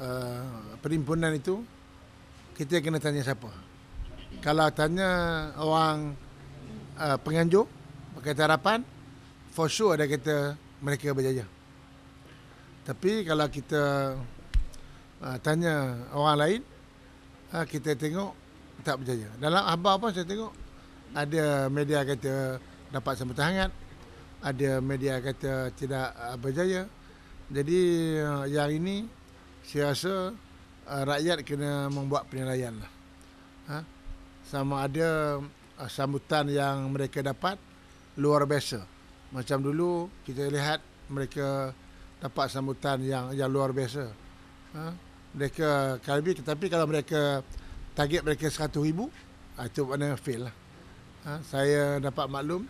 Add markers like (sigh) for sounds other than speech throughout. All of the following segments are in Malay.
uh, perhimpunan itu kita kena tanya siapa kalau tanya orang uh, eh, penganjur berkaitan harapan for sure ada kita mereka berjaya tapi kalau kita uh, tanya orang lain uh, kita tengok tak berjaya dalam apa-apa saya tengok ada media kata dapat sambutan hangat ada media kata tidak berjaya jadi yang ini saya rasa uh, rakyat kena membuat penilaian lah. Ha? Sama ada uh, sambutan yang mereka dapat luar biasa. Macam dulu kita lihat mereka dapat sambutan yang yang luar biasa. Ha? Mereka kalbi tetapi kalau mereka target mereka 100 ribu, ah, itu mana fail lah. Ha? Saya dapat maklum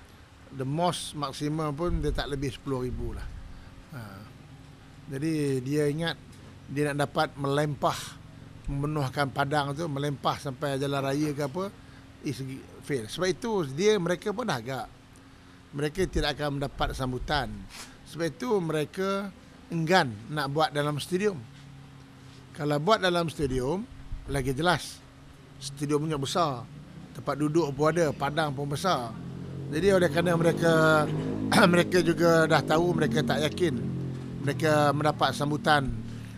the most maksimum pun dia tak lebih sepuluh ribu lah. Ha. Jadi dia ingat dia nak dapat melempah memenuhkan padang tu melempah sampai jalan raya ke apa is fail sebab itu dia mereka pun dah agak mereka tidak akan mendapat sambutan sebab itu mereka enggan nak buat dalam stadium kalau buat dalam stadium lagi jelas stadium punya besar tempat duduk pun ada padang pun besar jadi oleh kerana mereka (clears throat) mereka juga dah tahu mereka tak yakin mereka mendapat sambutan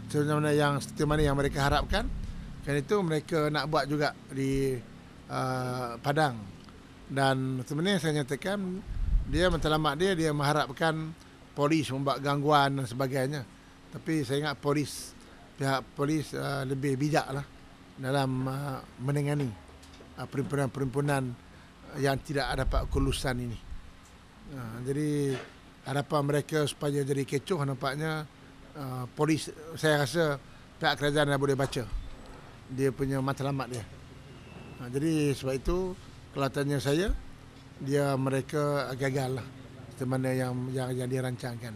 sebenarnya yang seperti mana yang mereka harapkan dan itu mereka nak buat juga di uh, Padang dan sebenarnya saya nyatakan dia mentalamat dia dia mengharapkan polis membuat gangguan dan sebagainya tapi saya ingat polis pihak polis uh, lebih bijak lah dalam uh, menengani uh, perimpunan-perimpunan yang tidak ada dapat kelulusan ini uh, jadi harapan mereka supaya jadi kecoh nampaknya Uh, polis saya rasa pihak kerajaan dah boleh baca dia punya matlamat dia. Ha, jadi sebab itu kalau saya dia mereka gagal lah mana yang yang yang rancangkan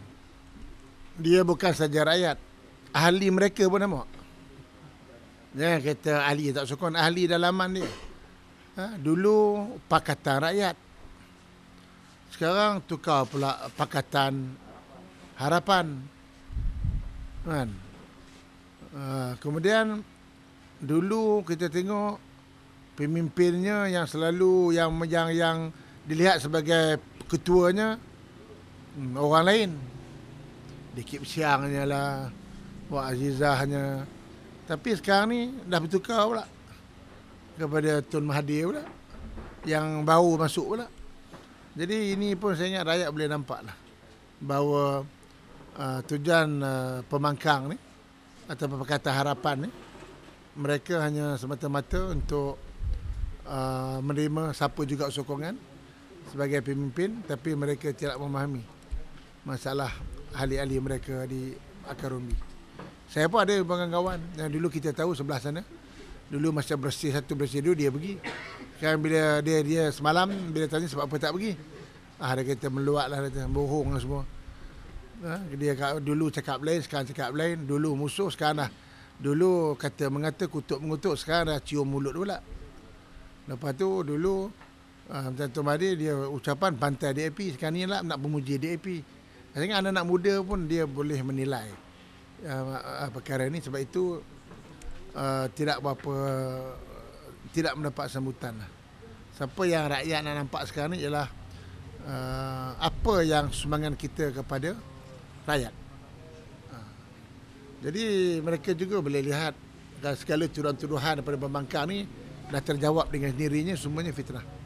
Dia bukan saja rakyat, ahli mereka pun nama. Ya kita ahli tak sokong ahli dalaman dia. Ha, dulu pakatan rakyat. Sekarang tukar pula pakatan harapan kan uh, kemudian dulu kita tengok pemimpinnya yang selalu yang yang, yang dilihat sebagai ketuanya um, orang lain dikip siangnya lah Wak Azizahnya tapi sekarang ni dah bertukar pula kepada Tun Mahathir pula yang baru masuk pula jadi ini pun saya ingat rakyat boleh nampak lah bahawa uh, tujuan uh, pemangkang ni atau perkata harapan ni mereka hanya semata-mata untuk uh, menerima siapa juga sokongan sebagai pemimpin tapi mereka tidak memahami masalah ahli-ahli mereka di akar umbi. Saya pun ada beberapa kawan yang dulu kita tahu sebelah sana. Dulu masa bersih satu bersih dua dia pergi. Sekarang bila dia dia semalam bila tanya sebab apa tak pergi. Ah dia kata meluatlah dia bohonglah semua. Ha? Dia kata, dulu cakap lain, sekarang cakap lain. Dulu musuh, sekarang dah. Dulu kata mengata kutuk mengutuk, sekarang dah cium mulut pula. Lepas tu dulu, ha, Tuan uh, Mahdi dia ucapan bantai DAP. Sekarang ni lah nak memuji DAP. Saya anak-anak muda pun dia boleh menilai uh, perkara ni. Sebab itu uh, tidak apa uh, tidak mendapat sambutan lah. Siapa yang rakyat nak nampak sekarang ni ialah uh, apa yang sumbangan kita kepada rakyat. Ha. Jadi mereka juga boleh lihat segala curahan-curahan daripada pembangkang ni dah terjawab dengan sendirinya semuanya fitnah.